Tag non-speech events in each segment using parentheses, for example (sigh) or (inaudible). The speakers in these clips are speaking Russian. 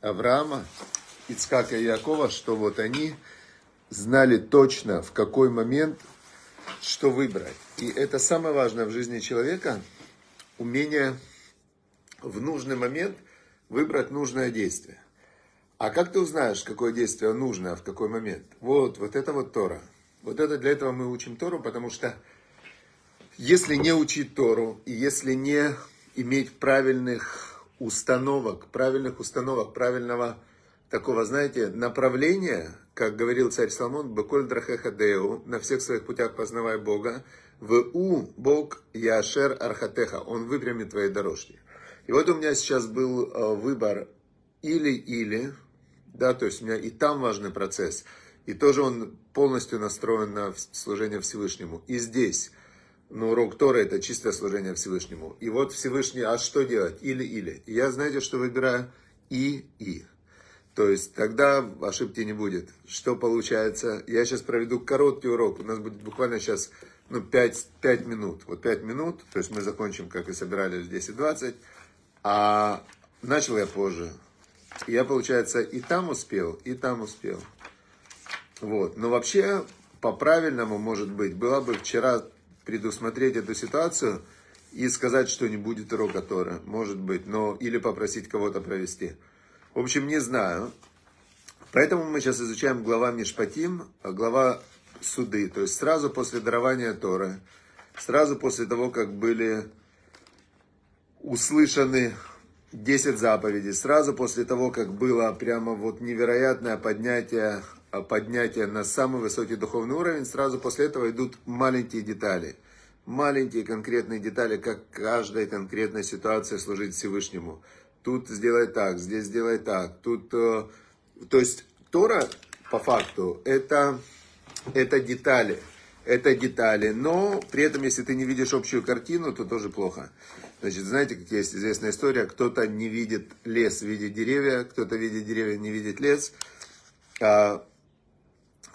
Авраама, Ицкака и Якова, что вот они знали точно, в какой момент что выбрать. И это самое важное в жизни человека, умение в нужный момент выбрать нужное действие. А как ты узнаешь, какое действие нужно, а в какой момент? Вот, вот это вот Тора. Вот это для этого мы учим Тору, потому что если не учить Тору, и если не иметь правильных установок, правильных установок, правильного такого, знаете, направления, как говорил царь Соломон, «Беколь драхеха деу», на всех своих путях познавай Бога, в у Бог Яшер Архатеха, Он выпрямит твои дорожки. И вот у меня сейчас был э, выбор или-или, да, то есть у меня и там важный процесс, и тоже он полностью настроен на служение Всевышнему, и здесь – но урок тора это чистое служение Всевышнему. И вот Всевышний, а что делать? Или-или. я, знаете, что выбираю? И-и. То есть тогда ошибки не будет. Что получается? Я сейчас проведу короткий урок. У нас будет буквально сейчас ну, 5, 5 минут. Вот 5 минут. То есть мы закончим, как и собирались, 10-20. А начал я позже. Я, получается, и там успел, и там успел. Вот. Но вообще, по-правильному, может быть, была бы вчера предусмотреть эту ситуацию и сказать, что не будет урока Тора, может быть, но или попросить кого-то провести. В общем, не знаю. Поэтому мы сейчас изучаем глава Мишпатим, а глава суды, то есть сразу после дарования Торы, сразу после того, как были услышаны 10 заповедей, сразу после того, как было прямо вот невероятное поднятие Э, поднятия на самый высокий духовный уровень, сразу после этого идут маленькие детали. Маленькие конкретные детали, как каждая конкретная ситуация служить Всевышнему. Тут сделай так, здесь сделай так, тут... Э, то есть Тора, по факту, это, это детали. Это детали, но при этом, если ты не видишь общую картину, то тоже плохо. Значит, знаете, как есть известная история, кто-то не видит лес, видит деревья, кто-то видит деревья, не видит лес. А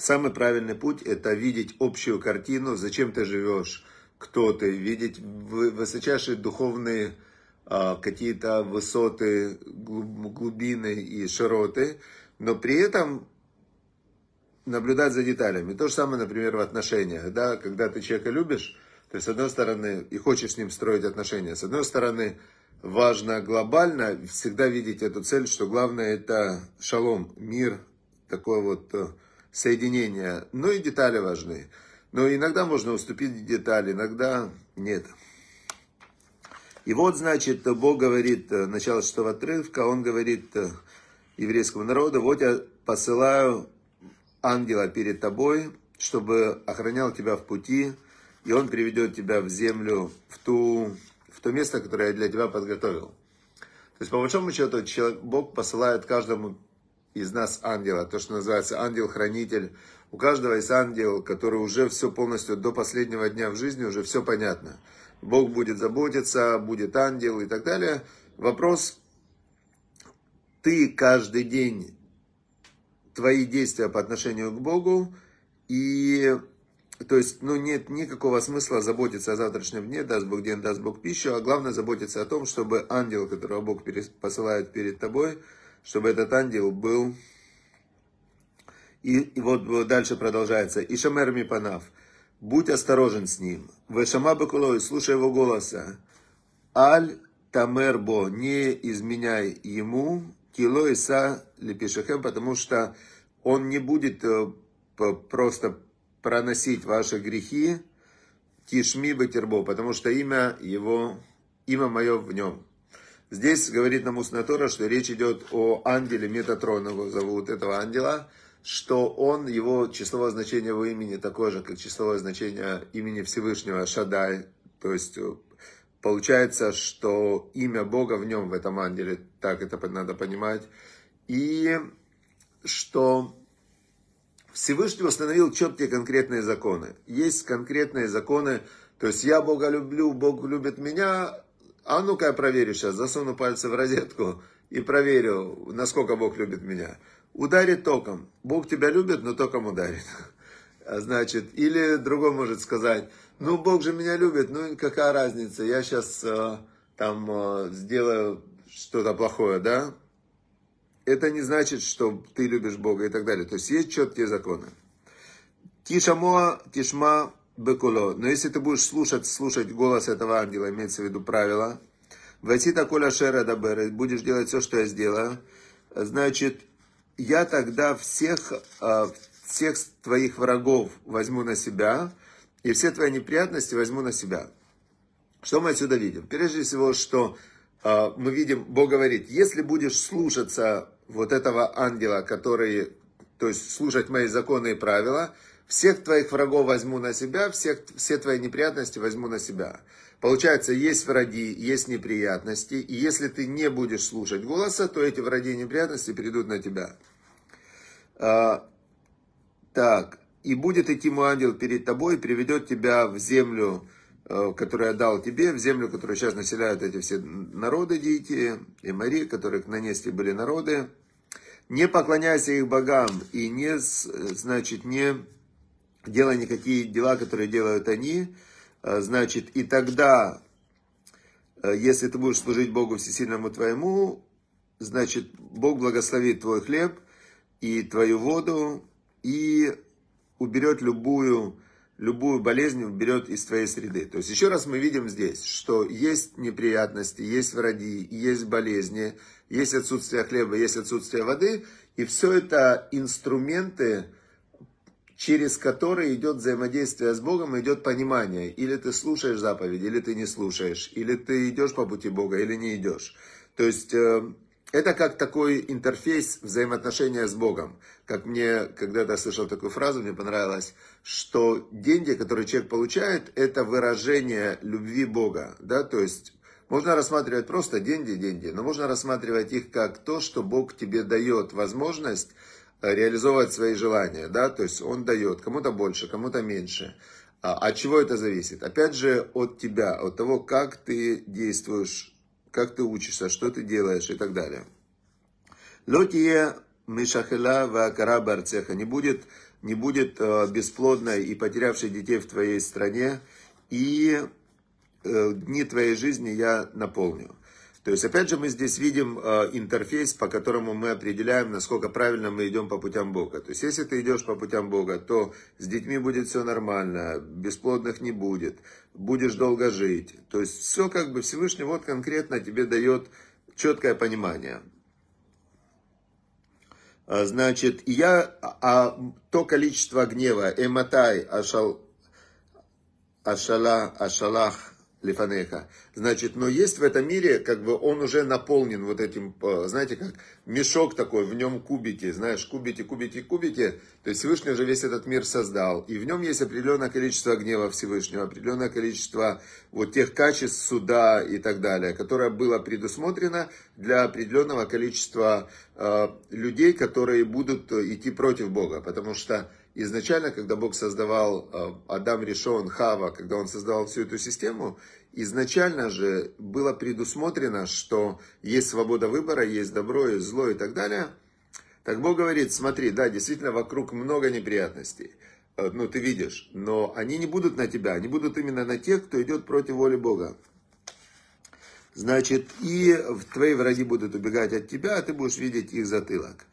Самый правильный путь – это видеть общую картину, зачем ты живешь, кто ты, видеть высочайшие духовные а, какие-то высоты, глубины и широты, но при этом наблюдать за деталями. То же самое, например, в отношениях. Да? Когда ты человека любишь, ты с одной стороны и хочешь с ним строить отношения, с одной стороны важно глобально всегда видеть эту цель, что главное это шалом, мир, такой вот э, соединения, но ну и детали важны. Но иногда можно уступить детали, иногда нет. И вот, значит, Бог говорит, э, начало шестого отрывка, Он говорит э, еврейскому народу, вот я посылаю ангела перед тобой, чтобы охранял тебя в пути, и он приведет тебя в землю, в, ту, в то место, которое я для тебя подготовил. То есть, по большому счету, человек, Бог посылает каждому из нас ангела, то, что называется ангел-хранитель. У каждого есть ангел, который уже все полностью до последнего дня в жизни, уже все понятно. Бог будет заботиться, будет ангел и так далее. Вопрос, ты каждый день, твои действия по отношению к Богу, и то есть, ну, нет никакого смысла заботиться о завтрашнем дне, даст Бог день, даст Бог пищу, а главное заботиться о том, чтобы ангел, которого Бог посылает перед тобой, чтобы этот ангел был... И, и вот дальше продолжается. Ишамер Мипанав. Будь осторожен с ним. Вешама Бакулой, слушай его голоса. Аль Тамербо, не изменяй ему, кило и са потому что он не будет э, просто проносить ваши грехи, тишми батербо, потому что имя его, имя мое в нем. Здесь говорит нам устная что речь идет о ангеле Метатрон, его зовут этого ангела, что он, его числовое значение его имени такое же, как числовое значение имени Всевышнего Шадай, то есть э, получается, что имя Бога в нем, в этом ангеле, так это надо понимать, и что Всевышний установил четкие конкретные законы. Есть конкретные законы, то есть я Бога люблю, Бог любит меня, а ну-ка я проверю сейчас, засуну пальцы в розетку и проверю, насколько Бог любит меня. Ударит током. Бог тебя любит, но током ударит. А значит, или другой может сказать, ну Бог же меня любит, ну какая разница, я сейчас э, там э, сделаю что-то плохое, да? Это не значит, что ты любишь Бога и так далее. То есть есть четкие законы. Тишамоа, тишма, бекуло. Но если ты будешь слушать, слушать голос этого ангела, имеется в виду правило, войти таколя шера дабер, будешь делать все, что я сделаю, значит, я тогда всех, а, всех твоих врагов возьму на себя, и все твои неприятности возьму на себя. Что мы отсюда видим? Прежде всего, что а, мы видим, Бог говорит, если будешь слушаться вот этого ангела, который, то есть слушать мои законы и правила – всех твоих врагов возьму на себя, всех, все твои неприятности возьму на себя. Получается, есть враги, есть неприятности, и если ты не будешь слушать голоса, то эти враги и неприятности придут на тебя. А, так, и будет идти мой ангел перед тобой, и приведет тебя в землю, э, которую я дал тебе, в землю, которую сейчас населяют эти все народы дети, и Мари, которых на Несте были народы. Не поклоняйся их богам и не, значит, не делая никакие дела, которые делают они, э, значит, и тогда, э, если ты будешь служить Богу Всесильному твоему, значит, Бог благословит твой хлеб и твою воду, и уберет любую, любую болезнь, уберет из твоей среды. То есть еще раз мы видим здесь, что есть неприятности, есть враги, есть болезни, есть отсутствие хлеба, есть отсутствие воды, и все это инструменты, через который идет взаимодействие с Богом, идет понимание. Или ты слушаешь заповеди, или ты не слушаешь, или ты идешь по пути Бога, или не идешь. То есть э, это как такой интерфейс взаимоотношения с Богом. Как мне когда-то слышал такую фразу, мне понравилось, что деньги, которые человек получает, это выражение любви Бога. Да? То есть можно рассматривать просто деньги, деньги, но можно рассматривать их как то, что Бог тебе дает возможность реализовывать свои желания, да, то есть он дает кому-то больше, кому-то меньше. А от чего это зависит? Опять же, от тебя, от того, как ты действуешь, как ты учишься, что ты делаешь и так далее. Лотие Мишахела Вакара Барцеха не будет, не будет э, бесплодной и потерявшей детей в твоей стране, и э, дни твоей жизни я наполню. То есть, опять же, мы здесь видим э, интерфейс, по которому мы определяем, насколько правильно мы идем по путям Бога. То есть, если ты идешь по путям Бога, то с детьми будет все нормально, бесплодных не будет, будешь долго жить. То есть, все как бы Всевышний вот конкретно тебе дает четкое понимание. А, значит, я, а, а то количество гнева, эматай, ашал, ашала, ашалах, Лифанеха. Значит, но есть в этом мире, как бы он уже наполнен вот этим, э, знаете, как мешок такой, в нем кубики, знаешь, кубики, кубики, кубики. То есть Всевышний уже весь этот мир создал. И в нем есть определенное количество гнева Всевышнего, определенное количество вот тех качеств суда и так далее, которое было предусмотрено для определенного количества э, людей, которые будут идти против Бога. Потому что изначально, когда Бог создавал э, Адам Решон, Хава, когда он создавал всю эту систему, изначально же было предусмотрено, что есть свобода выбора, есть добро, есть зло и так далее. Так Бог говорит, смотри, да, действительно, вокруг много неприятностей. Э, ну, ты видишь, но они не будут на тебя, они будут именно на тех, кто идет против воли Бога. Значит, и твои враги будут убегать от тебя, а ты будешь видеть их затылок.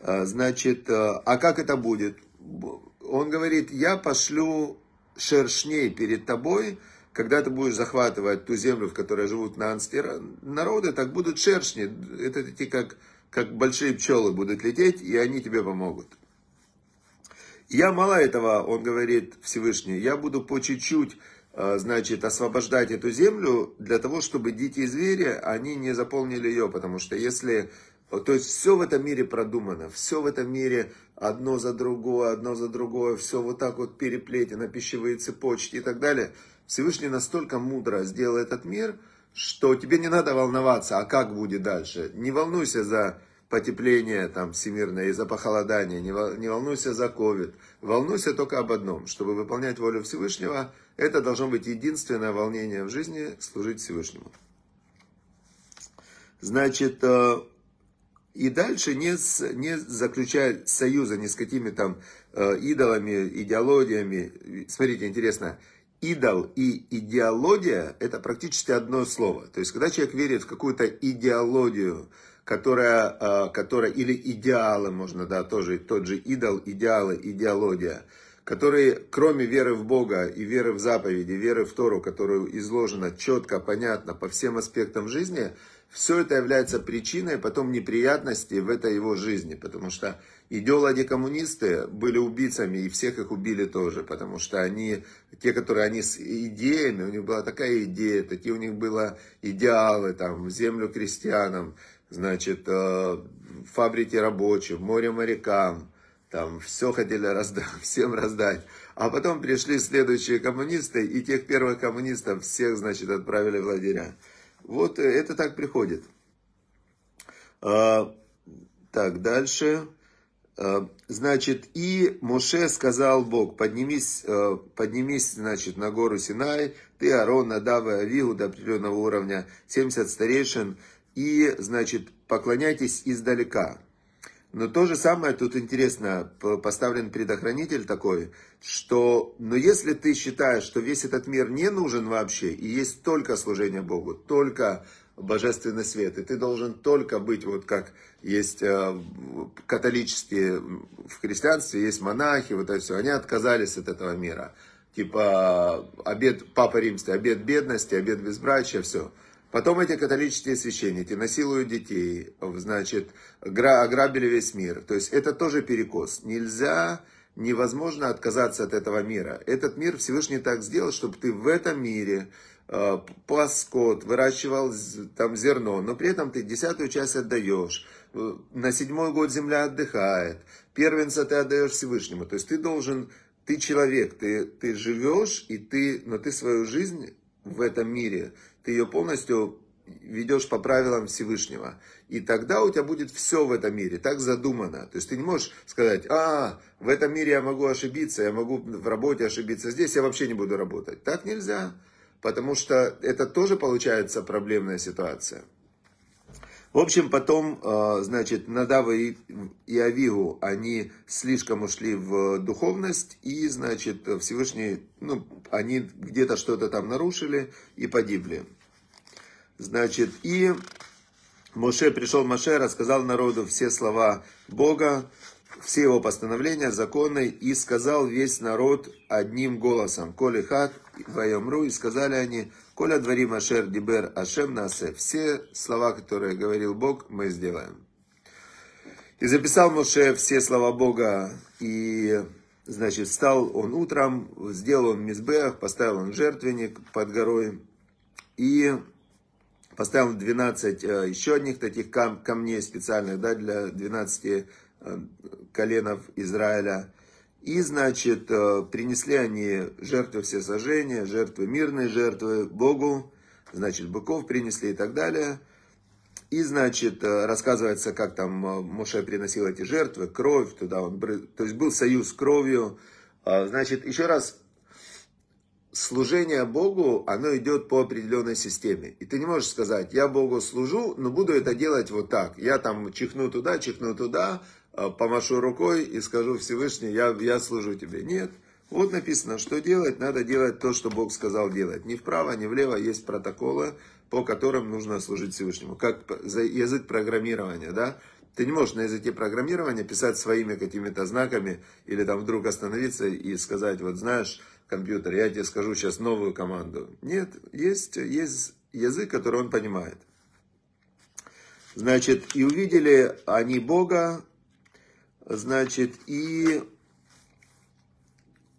Э, значит, а как это будет? он говорит, я пошлю шершней перед тобой, когда ты будешь захватывать ту землю, в которой живут нанстви народы, так будут шершни, это такие как, как большие пчелы будут лететь, и они тебе помогут. Я мало этого, он говорит Всевышний, я буду по чуть-чуть, а, значит, освобождать эту землю для того, чтобы дикие звери, они не заполнили ее, потому что если то есть все в этом мире продумано, все в этом мире одно за другое, одно за другое, все вот так вот переплетено, пищевые цепочки и так далее. Всевышний настолько мудро сделал этот мир, что тебе не надо волноваться, а как будет дальше. Не волнуйся за потепление там всемирное и за похолодание, не, волнуйся за ковид. Волнуйся только об одном, чтобы выполнять волю Всевышнего, это должно быть единственное волнение в жизни, служить Всевышнему. Значит, э, и дальше не, не заключая союза ни с какими там э, идолами, идеологиями. Смотрите, интересно, идол и идеология – это практически одно слово. То есть, когда человек верит в какую-то идеологию, которая, э, которая или идеалы, можно, да, тоже тот же идол, идеалы, идеология, которые, кроме веры в Бога и веры в заповеди, веры в Тору, которую изложено четко, понятно, по всем аспектам жизни – все это является причиной потом неприятностей в этой его жизни, потому что идеологи коммунисты были убийцами, и всех их убили тоже, потому что они, те, которые они с идеями, у них была такая идея, такие у них были идеалы, там, в землю крестьянам, значит, э, фабрики рабочим, море морякам, там все хотели раздать, (laughs) всем раздать. А потом пришли следующие коммунисты, и тех первых коммунистов всех, значит, отправили в лагеря. Вот э, это так приходит. А, так, дальше. А, значит, и Моше сказал Бог, поднимись, а, поднимись, значит, на гору Синай, ты, Арон, Надав и Авигу до определенного уровня, 70 старейшин, и, значит, поклоняйтесь издалека. Но то же самое тут интересно, поставлен предохранитель такой, что, но ну, если ты считаешь, что весь этот мир не нужен вообще, и есть только служение Богу, только божественный свет, и ты должен только быть вот как есть э, католические в христианстве, есть монахи, вот это все, они отказались от этого мира. Типа обед Папа Римский, обед бедности, обед безбрачия, все. Потом эти католические священники насилуют детей, значит, ограбили весь мир. То есть это тоже перекос. Нельзя, невозможно отказаться от этого мира. Этот мир Всевышний так сделал, чтобы ты в этом мире э, выращивал там зерно, но при этом ты десятую часть отдаешь. Э, на седьмой год земля отдыхает. Первенца ты отдаешь Всевышнему. То есть ты должен, ты человек, ты, ты живешь, и ты, но ты свою жизнь в этом мире – ты ее полностью ведешь по правилам Всевышнего. И тогда у тебя будет все в этом мире, так задумано. То есть ты не можешь сказать, а, в этом мире я могу ошибиться, я могу в работе ошибиться, здесь я вообще не буду работать. Так нельзя, потому что это тоже получается проблемная ситуация. В общем, потом, э, значит, Надава и, и Авигу, они слишком ушли в духовность, и, значит, Всевышний, ну, они где-то что-то там нарушили и погибли. Значит, и Моше пришел Моше, рассказал народу все слова Бога, все его постановления, законы, и сказал весь народ одним голосом, «Коли хат Ваямру, и сказали они, Коля двори Машер Дибер Ашем Насе, все слова, которые говорил Бог, мы сделаем. И записал Моше все слова Бога, и, значит, встал он утром, сделал он мизбех, поставил он жертвенник под горой, и поставил 12 э, еще одних таких камней специальных, да, для 12 э, коленов Израиля, и, значит, э, принесли они жертвы все сожжения, жертвы мирные, жертвы Богу, значит, быков принесли и так далее. И, значит, э, рассказывается, как там э, Моше приносил эти жертвы, кровь туда, он, то есть был союз с кровью. А, значит, еще раз, служение Богу, оно идет по определенной системе. И ты не можешь сказать, я Богу служу, но буду это делать вот так. Я там чихну туда, чихну туда, Э, помашу рукой и скажу Всевышний, я, я служу тебе. Нет. Вот написано, что делать, надо делать то, что Бог сказал делать. Ни вправо, ни влево есть протоколы, по которым нужно служить Всевышнему. Как язык программирования, да? Ты не можешь на языке программирования писать своими какими-то знаками или там вдруг остановиться и сказать, вот знаешь, компьютер, я тебе скажу сейчас новую команду. Нет, есть, есть язык, который он понимает. Значит, и увидели они Бога, Значит, и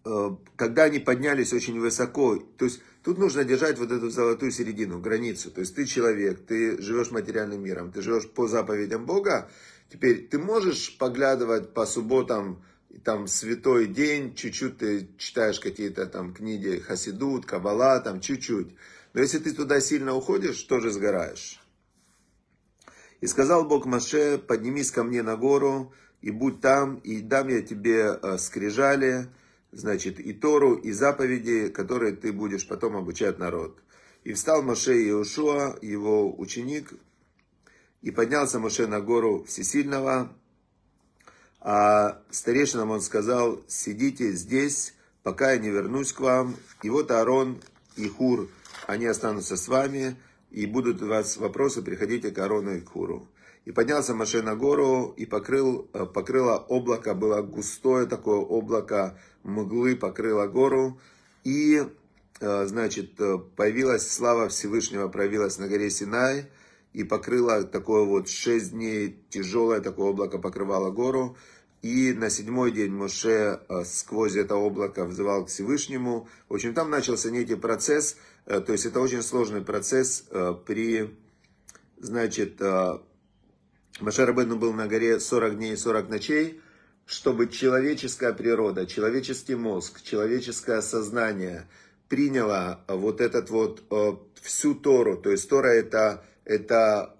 э, когда они поднялись очень высоко, то есть тут нужно держать вот эту золотую середину, границу. То есть ты человек, ты живешь материальным миром, ты живешь по заповедям Бога. Теперь ты можешь поглядывать по субботам, там святой день, чуть-чуть ты читаешь какие-то там книги Хасидут, Кабала, там чуть-чуть. Но если ты туда сильно уходишь, тоже сгораешь. И сказал Бог Маше, поднимись ко мне на гору, и будь там, и дам я тебе э, скрижали, значит, и Тору, и заповеди, которые ты будешь потом обучать народ. И встал Моше и Иешуа, его ученик, и поднялся Моше на гору Всесильного, а старейшинам он сказал, сидите здесь, пока я не вернусь к вам, и вот Аарон и Хур, они останутся с вами, и будут у вас вопросы, приходите к Аарону и к Хуру. И поднялся Маше на гору, и покрыл, э, покрыло облако, было густое такое облако мглы, покрыло гору. И, э, значит, э, появилась слава Всевышнего, проявилась на горе Синай, и покрыла такое вот шесть дней тяжелое такое облако покрывало гору. И на седьмой день Моше сквозь это облако взывал к Всевышнему. В общем, там начался некий процесс, то есть это очень сложный процесс при, значит, Машер Рабейну был на горе 40 дней и 40 ночей, чтобы человеческая природа, человеческий мозг, человеческое сознание приняло вот этот вот э, всю Тору. То есть Тора это, это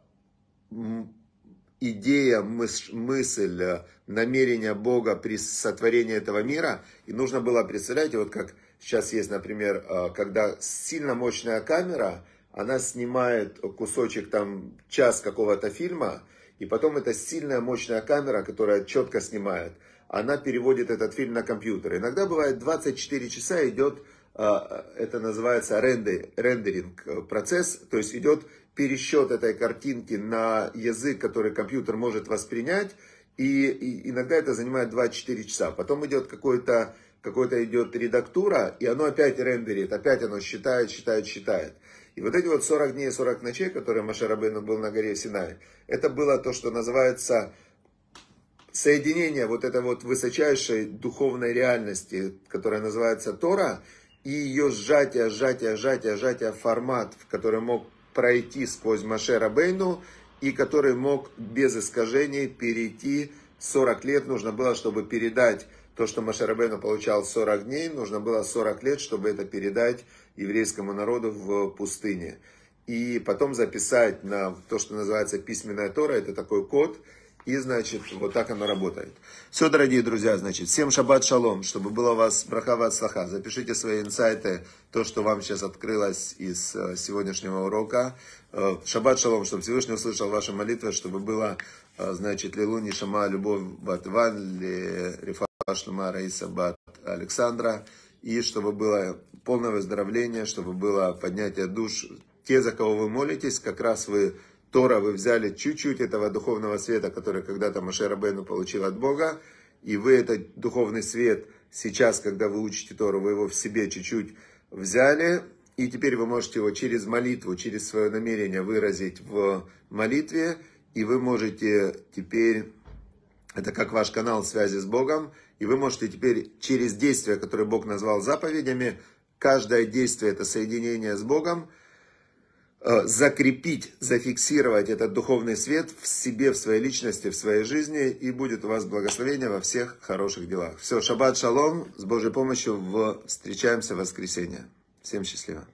идея, мысль, намерение Бога при сотворении этого мира. И нужно было представлять, вот как сейчас есть, например, э, когда сильно мощная камера, она снимает кусочек там час какого-то фильма, и потом это сильная, мощная камера, которая четко снимает. Она переводит этот фильм на компьютер. Иногда бывает 24 часа идет, а, это называется рендеринг э, процесс, то есть идет пересчет этой картинки на язык, который компьютер может воспринять, и, и иногда это занимает 24 часа. Потом идет какой-то какой-то идет редактура, и оно опять рендерит, опять оно считает, считает, считает. И вот эти вот 40 дней и 40 ночей, которые Машарабейну был на горе Синай, это было то, что называется соединение вот этой вот высочайшей духовной реальности, которая называется Тора, и ее сжатие, сжатие, сжатие, сжатие формат, в который мог пройти сквозь Маше Рабейну, и который мог без искажений перейти 40 лет. Нужно было, чтобы передать то, что Маше Рабейну получал 40 дней, нужно было 40 лет, чтобы это передать еврейскому народу в пустыне. И потом записать на то, что называется письменная Тора, это такой код, и, значит, вот так оно работает. Все, дорогие друзья, значит, всем шаббат шалом, чтобы было у вас брахава от слаха. Запишите свои инсайты, то, что вам сейчас открылось из э, сегодняшнего урока. Э, шаббат шалом, чтобы Всевышний услышал ваши молитвы, чтобы было, э, значит, лилу нишама любовь бат ван, ли рифа шлема раиса бат Александра, и чтобы было полное выздоровление, чтобы было поднятие душ. Те, за кого вы молитесь, как раз вы Тора, вы взяли чуть-чуть этого духовного света, который когда-то Маше Рабену получил от Бога, и вы этот духовный свет сейчас, когда вы учите Тору, вы его в себе чуть-чуть взяли, и теперь вы можете его через молитву, через свое намерение выразить в молитве, и вы можете теперь, это как ваш канал связи с Богом, и вы можете теперь через действия, которые Бог назвал заповедями, каждое действие это соединение с Богом, э, закрепить, зафиксировать этот духовный свет в себе, в своей личности, в своей жизни, и будет у вас благословение во всех хороших делах. Все, шаббат шалом, с Божьей помощью встречаемся в воскресенье. Всем счастливо.